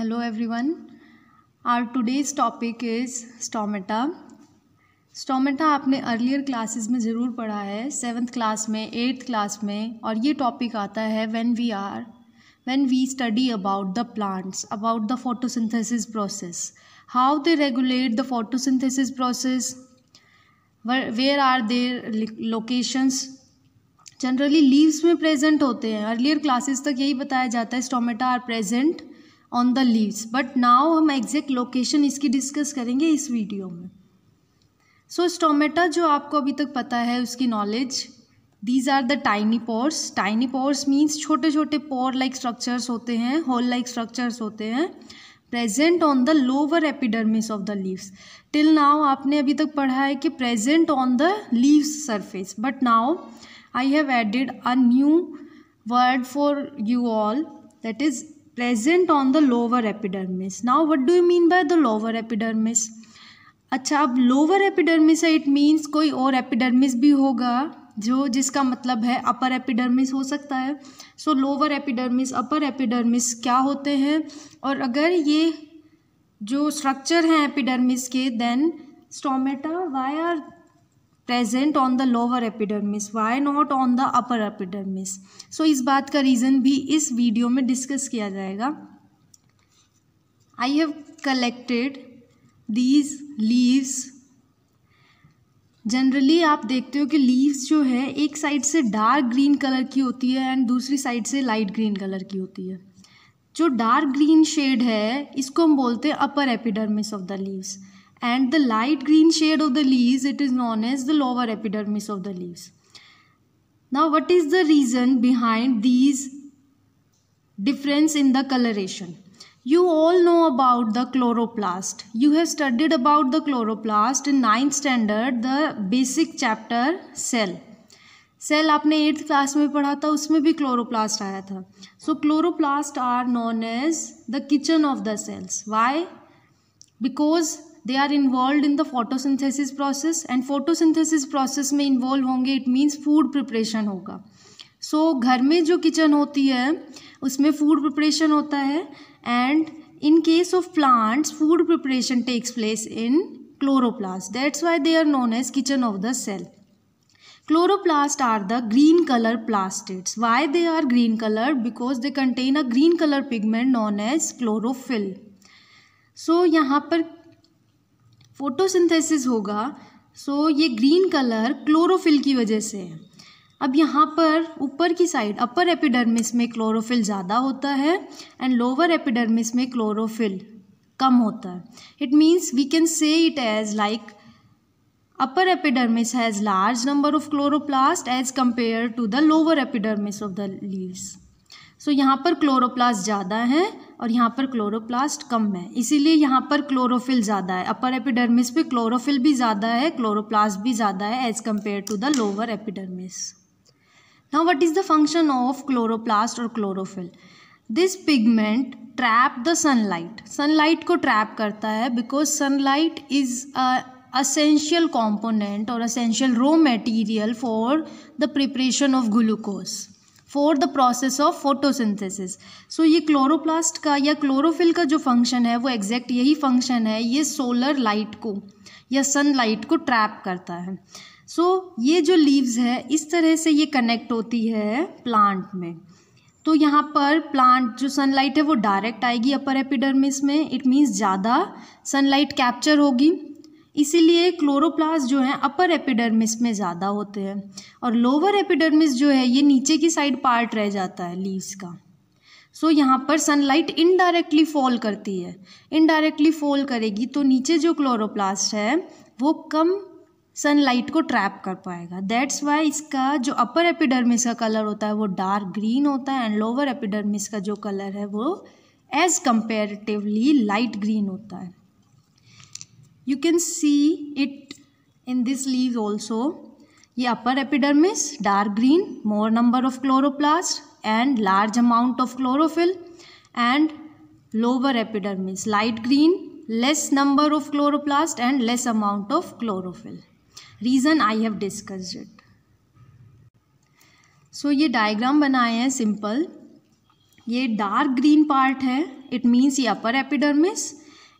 Hello everyone are today's topic is stomata stomata आपने earlier classes में ज़रूर पढ़ा है सेवन्थ क्लास में एट्थ क्लास में और ये टॉपिक आता है when we are when we study about the plants about the photosynthesis process how they regulate the photosynthesis process where are their locations generally leaves में प्रेजेंट होते हैं earlier classes तक यही बताया जाता है stomata are present on the leaves but नाव हम exact location इसकी डिस्कस करेंगे इस वीडियो में सो so, स्टोमेटा जो आपको अभी तक पता है उसकी knowledge these are the tiny pores tiny pores means छोटे छोटे पोर लाइक स्ट्रक्चर्स होते हैं होल लाइक स्ट्रक्चर्स होते हैं present on the lower epidermis of the leaves till now आपने अभी तक पढ़ा है कि present on the leaves surface but now I have added a new word for you all that is present on the lower epidermis now what do you mean by the lower epidermis अच्छा अब lower epidermis है it means कोई और epidermis भी होगा जो जिसका मतलब है अपर एपिडर्मिस हो सकता है so lower epidermis upper epidermis क्या होते हैं और अगर ये जो स्ट्रक्चर हैं एपिडर्मिस के then stomata why are present on the lower epidermis why not on the upper epidermis so इस बात का रीज़न भी इस वीडियो में डिस्कस किया जाएगा I have collected these leaves generally आप देखते हो कि लीव्स जो है एक साइड से डार्क ग्रीन कलर की होती है एंड दूसरी साइड से लाइट ग्रीन कलर की होती है जो डार्क ग्रीन शेड है इसको हम बोलते हैं upper epidermis of the leaves and the light green shade of the leaves it is known as the lower epidermis of the leaves. Now what is the reason behind these difference in the coloration? You all know about the chloroplast. You have studied about the chloroplast in 9th standard the basic chapter cell. Cell आपने eighth class में पढ़ा था उसमें भी chloroplast आया था so chloroplast are known as the kitchen of the cells why because they are involved in the photosynthesis process and photosynthesis process में involve होंगे इट मीन्स फूड प्रिपरेशन होगा सो so, घर में जो किचन होती है उसमें फूड प्रिपरेशन होता है and in case of plants food preparation takes place in chloroplast that's why they are known as kitchen of the cell chloroplast are the green colour plastids why they are green colour because they contain a green colour pigment known as chlorophyll so यहाँ पर photosynthesis होगा सो ये green colour chlorophyll की वजह से है अब यहाँ पर ऊपर की साइड अपर एपिडर्मिस में क्लोरोफिल ज़्यादा होता है एंड लोअर एपिडर्मिस में क्लोरोफिल कम होता है it means we can say it as like upper epidermis has large number of chloroplast as compare to the lower epidermis of the leaves so so, यहाँ पर chloroplast ज़्यादा है और यहाँ पर क्लोरोप्लास्ट कम है इसीलिए यहाँ पर क्लोरोफिल ज़्यादा है अपर एपिडर्मिस पे क्लोरोफिल भी ज़्यादा है क्लोरोप्लास्ट भी ज़्यादा है as compare to the lower epidermis now what is the function of chloroplast और chlorophyll this pigment trap the sunlight sunlight को ट्रैप करता है because sunlight is essential component और essential raw material for the preparation of glucose for the process of photosynthesis so ये chloroplast का या chlorophyll का जो फंक्शन है वो एग्जैक्ट यही फंक्शन है ये सोलर लाइट को या सन लाइट को ट्रैप करता है सो so, ये जो लीव्स है इस तरह से ये कनेक्ट होती है प्लांट में तो यहाँ पर प्लांट जो सनलाइट है वो डायरेक्ट आएगी अपर एपिडर्मिस में इट मीन्स ज़्यादा सनलाइट कैप्चर होगी इसीलिए क्लोरोप्लास्ट जो है अपर एपिडर्मिस में ज़्यादा होते हैं और लोअर एपिडर्मिस जो है ये नीचे की साइड पार्ट रह जाता है लीव्स का सो so, यहाँ पर सनलाइट इनडायरेक्टली फॉल करती है इनडायरेक्टली फॉल करेगी तो नीचे जो क्लोरोप्लास्ट है वो कम सनलाइट को ट्रैप कर पाएगा दैट्स वाई इसका जो अपर एपिडर्मिस का कलर होता है वो डार्क ग्रीन होता है एंड लोअर एपिडर्मिस का जो कलर है वो एज कंपेरेटिवली लाइट ग्रीन होता है you can see it in this leaf also ये upper epidermis dark green more number of chloroplast and large amount of chlorophyll and lower epidermis light green less number of chloroplast and less amount of chlorophyll reason I have discussed it so ये diagram बनाए हैं simple ये dark green part है it means ये upper epidermis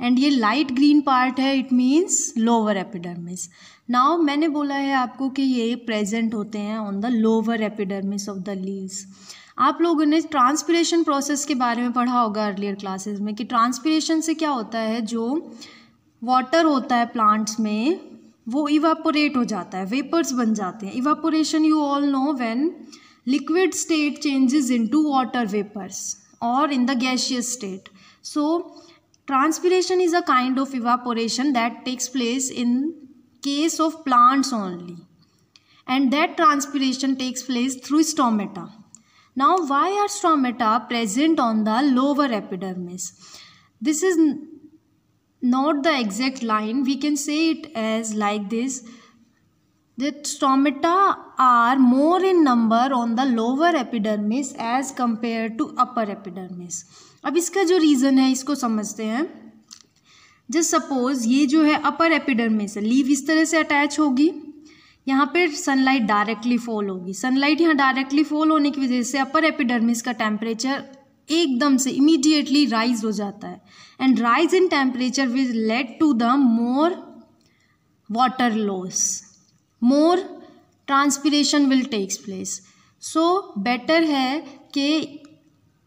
and ये light green part है it means lower epidermis now मैंने बोला है आपको कि ये प्रेजेंट होते हैं on the lower epidermis of the leaves आप लोगों ने ट्रांसपिरेशन प्रोसेस के बारे में पढ़ा होगा अर्लियर क्लासेस में कि ट्रांसपिरेशन से क्या होता है जो वाटर होता है प्लांट्स में वो इवापोरेट हो जाता है वेपर्स बन जाते हैं evaporation you all know when liquid state changes into water vapours और in the gaseous state so Transpiration is a kind of evaporation that takes place in case of plants only. And that transpiration takes place through stomata. Now why are stomata present on the lower epidermis? This is not the exact line. We can say it as like this. The stomata are more in number on the lower epidermis as compared to upper epidermis. अब इसका जो reason है इसको समझते हैं just suppose ये जो है अपर एपिडर्मिस लीव इस तरह से अटैच होगी यहाँ पर सनलाइट डायरेक्टली फॉल होगी सनलाइट यहाँ डायरेक्टली फॉल होने की वजह से अपर एपिडर्मिस का टेम्परेचर एकदम से इमीडिएटली राइज हो जाता है and rise in temperature which led to the more water loss more transpiration will takes place so better है कि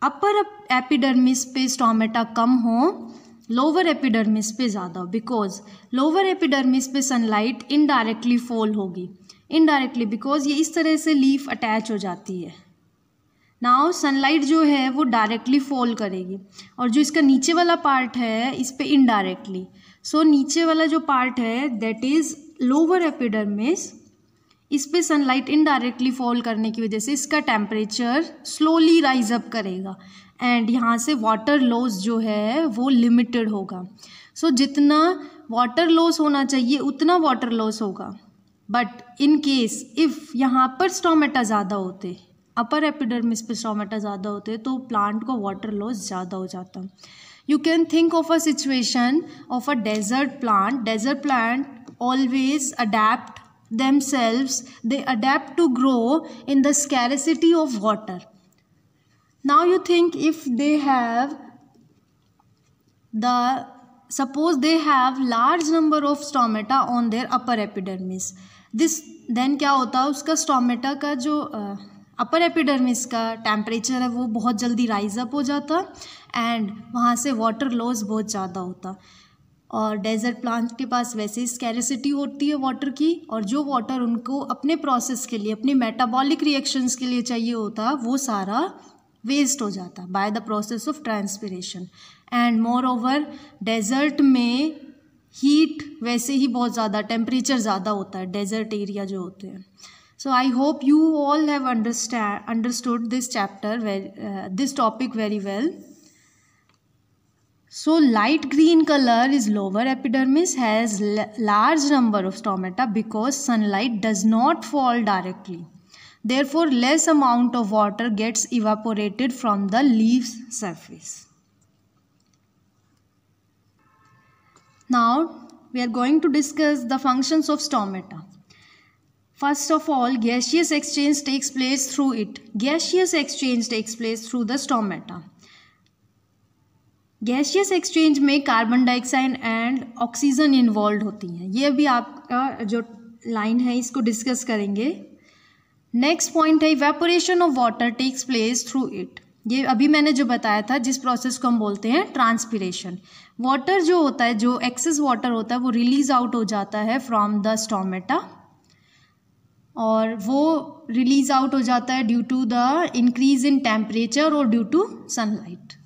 अपर एपिडर्मिस पे स्टोमेटा कम हो लोअर एपिडर्मिस पे ज़्यादा बिकॉज लोअर एपिडर्मिस पे सनलाइट इनडायरेक्टली फॉल होगी इनडायरेक्टली बिकॉज ये इस तरह से लीफ अटैच हो जाती है नाउ सनलाइट जो है वो डायरेक्टली फॉल करेगी और जो इसका नीचे वाला पार्ट है इस पर इनडायरेक्टली सो नीचे वाला जो पार्ट है दैट इज़ लोअर एपिडर्मिस इस पर सनलाइट इनडायरेक्टली फॉल करने की वजह से इसका टेम्परेचर स्लोली राइज अप करेगा एंड यहाँ से वाटर लॉस जो है वो लिमिटेड होगा सो so, जितना वाटर लॉस होना चाहिए उतना वाटर लॉस होगा बट इन केस इफ़ यहाँ पर स्टोमेटा ज़्यादा होते अपर एपिडर्मिस पे स्टोमेटा ज़्यादा होते तो प्लांट को वाटर लॉस ज़्यादा हो जाता you can think of a situation of a desert plant desert plant always adapt themselves, they adapt to grow in the scarcity of water. Now you think if they have the suppose they have large number of stomata on their upper epidermis this then kya hota है उसका stomata jo uh, upper epidermis का temperature है वो बहुत जल्दी rise up हो जाता and वहाँ से वाटर लॉस बहुत ज़्यादा होता और डेजर्ट प्लांट के पास वैसे ही स्कैरिसिटी होती है वाटर की और जो वाटर उनको अपने प्रोसेस के लिए अपने मेटाबॉलिक रिएक्शंस के लिए चाहिए होता है वो सारा वेस्ट हो जाता by the process of transpiration and moreover desert में हीट वैसे ही बहुत ज़्यादा टेम्परेचर ज़्यादा होता है डेजर्ट एरिया जो होते हैं so I hope you all have understand understood this chapter very, uh, this topic So light green color is lower epidermis has large number of stomata because sunlight does not fall directly. Therefore less amount of water gets evaporated from the leaf's surface. Now we are going to discuss the functions of stomata. First of all, gaseous exchange takes place through it. Gaseous exchange takes place through the stomata. Gaseous exchange में carbon dioxide and oxygen involve होती हैं ये अभी आपका जो line है इसको discuss करेंगे नेक्स्ट पॉइंट है evaporation of water takes place through it ये अभी मैंने जो बताया था जिस प्रोसेस को हम बोलते हैं ट्रांसपीरेशन वाटर जो होता है जो एक्सेस वाटर होता है वो रिलीज आउट हो जाता है फ्रॉम द स्टोमेटा और वो रिलीज आउट हो जाता है due to the increase in temperature और due to sunlight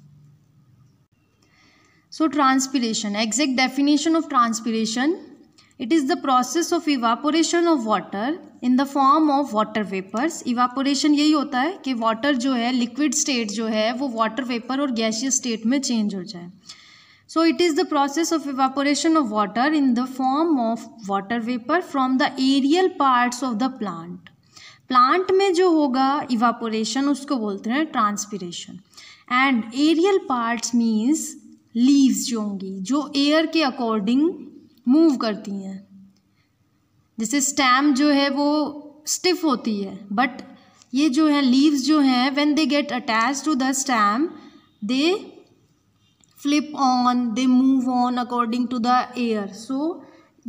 so transpiration exact definition of transpiration it is the process of evaporation of water in the form of water vapours evaporation यही होता है कि water जो है liquid state जो है वो वाटर वेपर और गैशियस स्टेट में चेंज हो जाए so it is the process of evaporation of water in the form of water vapour from the aerial parts of the plant plant में जो होगा इवापोरेशन उसको बोलते हैं transpiration and aerial parts means leaves जो होंगी जो एयर के अकॉर्डिंग मूव करती हैं जैसे स्टैम जो है वो स्टिफ होती है बट ये जो है लीव्स जो हैं when they get attach to the stem they flip on they move on according to the air so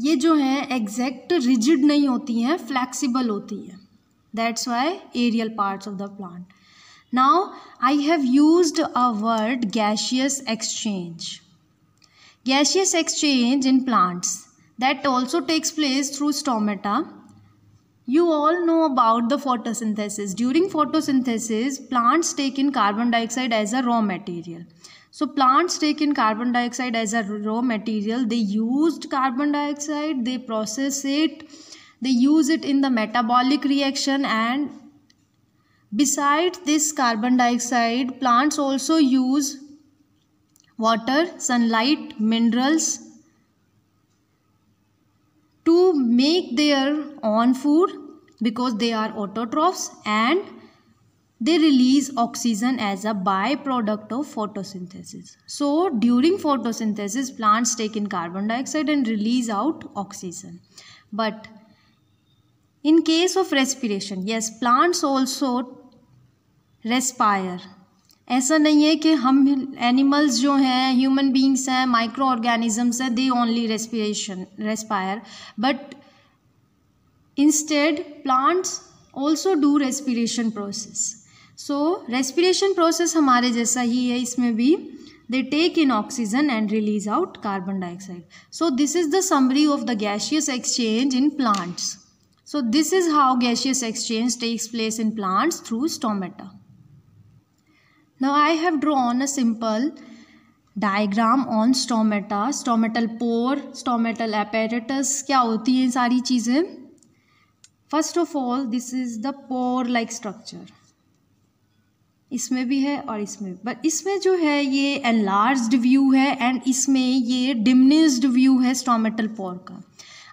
ये जो है एग्जैक्ट रिजिड नहीं होती हैं फ्लैक्सीबल होती हैं that's why aerial parts of the plant Now I have used a word gaseous exchange. Gaseous exchange in plants that also takes place through stomata. You all know about the photosynthesis. During photosynthesis, plants take in carbon dioxide as a raw material. So plants take in carbon dioxide as a raw material. They used carbon dioxide, they process it, they use it in the metabolic reaction and Besides this carbon dioxide, plants also use water, sunlight, minerals to make their own food because they are autotrophs and they release oxygen as a byproduct of photosynthesis. So during photosynthesis plants take in carbon dioxide and release out oxygen. But in case of respiration, yes plants also respire ऐसा नहीं है कि हम animals जो हैं human beings हैं micro organisms हैं they only respiration respire but instead plants also do respiration process so respiration process हमारे जैसा ही है इसमें भी they take in oxygen and release out carbon dioxide so this is the summary of the gaseous exchange in plants so this is how gaseous exchange takes place in plants through stomata Now I have drawn a simple diagram on stomata stomatal pore stomatal apparatus क्या होती हैं सारी चीज़ें first of all this is the pore like structure इसमें भी है और इसमें बट इसमें जो है ये एनलार्ज व्यू है एंड इसमें ये डिमनिस्ड व्यू है स्टोमेटल पोर का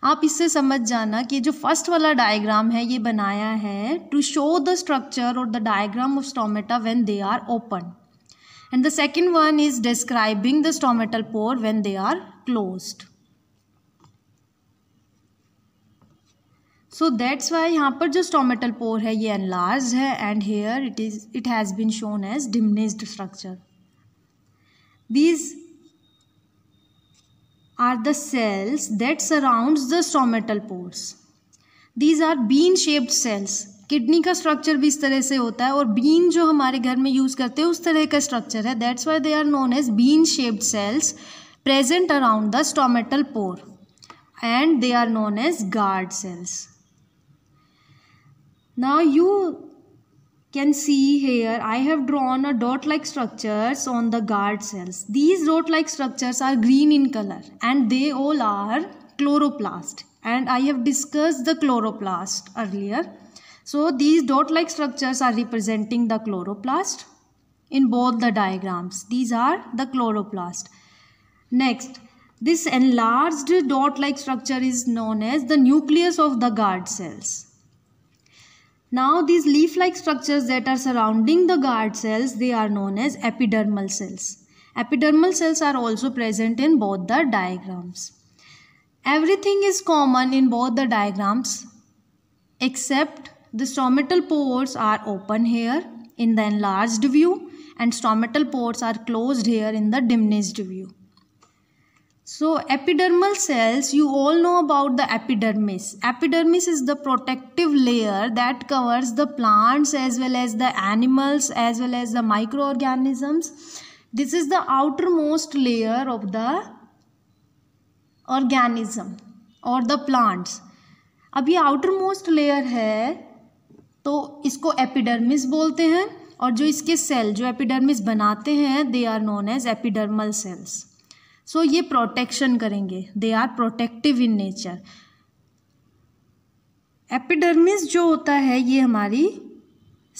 आप इससे समझ जाना कि जो फर्स्ट वाला डायग्राम है ये बनाया है टू शो द स्ट्रक्चर और the diagram of stomata when they are open and the second one is describing the stomatal pore when they are close so that's why यहाँ पर जो स्टोमेटल पोर है ये एनलार्ज है and here it is it has been shown as diminished structure these are the cells that surrounds the stomatal pores these are bean shaped cells kidney का structure भी इस तरह से होता है और बीन जो हमारे घर में यूज़ करते हैं उस तरह का स्ट्रक्चर है that's why they are known as bean shaped cells present around the stomatal pore and they are known as guard cells now you can see here I have drawn a dot like structures on the guard cells. These dot like structures are green in color and they all are chloroplast and I have discussed the chloroplast earlier. So these dot like structures are representing the chloroplast in both the diagrams. These are the chloroplast. Next, this enlarged dot like structure is known as the nucleus of the guard cells now these leaf-like structures that are surrounding the guard cells, they are known as epidermal cells. Epidermal cells are also present in both the diagrams. Everything is common in both the diagrams except the stomatal pores are open here in the enlarged view and stomatal pores are closed here in the diminished view. So epidermal cells, you all know about the epidermis. Epidermis is the protective layer that covers the plants as well as the animals as well as the microorganisms. This is the outermost layer of the organism or the plants अब ये outer most layer है तो इसको epidermis बोलते हैं और जो इसके सेल जो एपिडर्मिस बनाते हैं they are known as epidermal cells so so, ये प्रोटेक्शन करेंगे they are protective in nature epidermis जो होता है ये हमारी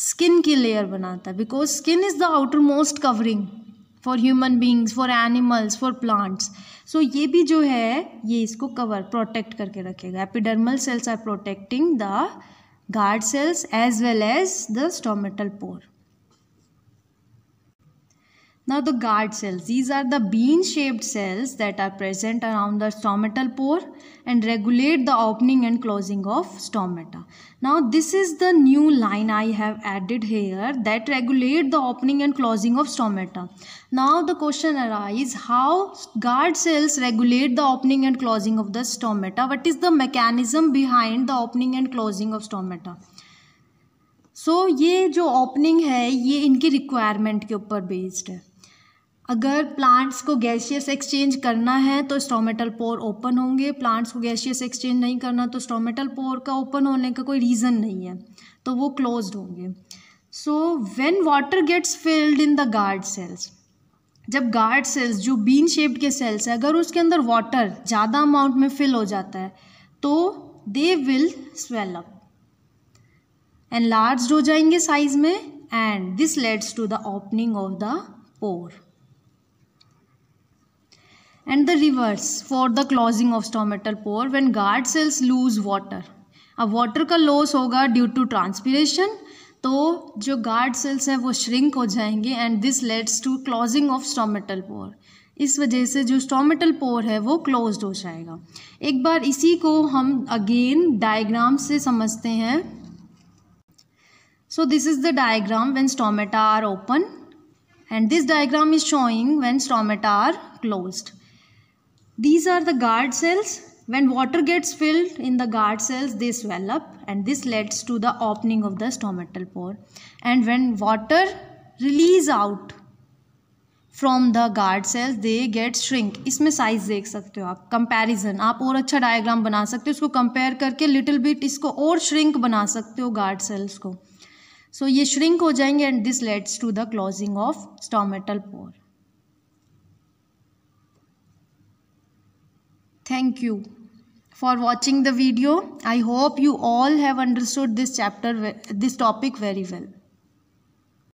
स्किन की लेयर बनाता है because skin is the outer most covering for human beings for animals for plants so ये भी जो है ये इसको कवर प्रोटेक्ट करके रखेगा epidermal cells are protecting the guard cells as well as the stomatal pore Now the guard cells, these are the bean shaped cells that are present around the stomatal pore and regulate the opening and closing of stomata. Now this is the new line I have added here that regulate the opening and closing of stomata. Now the question arises how guard cells regulate the opening and closing of the stomata. What is the mechanism behind the opening and closing of stomata? So so, ये जो opening है ये इनकी requirement के ऊपर based है अगर plants को गैसियस एक्सचेंज करना है तो स्टोमेटल पोर ओपन होंगे प्लांट्स को गैसियस एक्सचेंज नहीं करना तो स्टोमेटल पोर का ओपन होने का कोई रीज़न नहीं है तो वो क्लोज होंगे so when water gets filled in the guard cells जब गार्ड सेल्स जो बीन शेप्ड के सेल्स हैं अगर उसके अंदर वाटर ज़्यादा अमाउंट में फिल हो जाता है तो they will swell up and large हो जाएंगे साइज में and this leads to the opening of the pore and the reverse for the closing of stomatal pore when guard cells lose water अब water का loss होगा due to transpiration तो जो guard cells हैं वो shrink हो जाएंगे and this leads to closing of stomatal pore इस वजह से जो स्टोमेटल पोर है वो क्लोज हो जाएगा एक बार इसी को हम अगेन डायग्राम से समझते हैं so this is the diagram when stomata are open and this diagram is showing when stomata are closed These are the guard cells. When water gets filled in the guard cells, they swell up and this leads to the opening of the stomatal pore. And when water release out from the guard cells they get shrink इसमें size देख सकते हो आप comparison आप और अच्छा diagram बना सकते हो इसको कंपेयर करके लिटिल बिट इसको और श्रिंक बना सकते हो गार्ड सेल्स को सो so, ये श्रिंक हो जाएंगे and this leads to the closing of stomatal pore Thank you for watching the video. I hope you all have understood this chapter, this topic very well.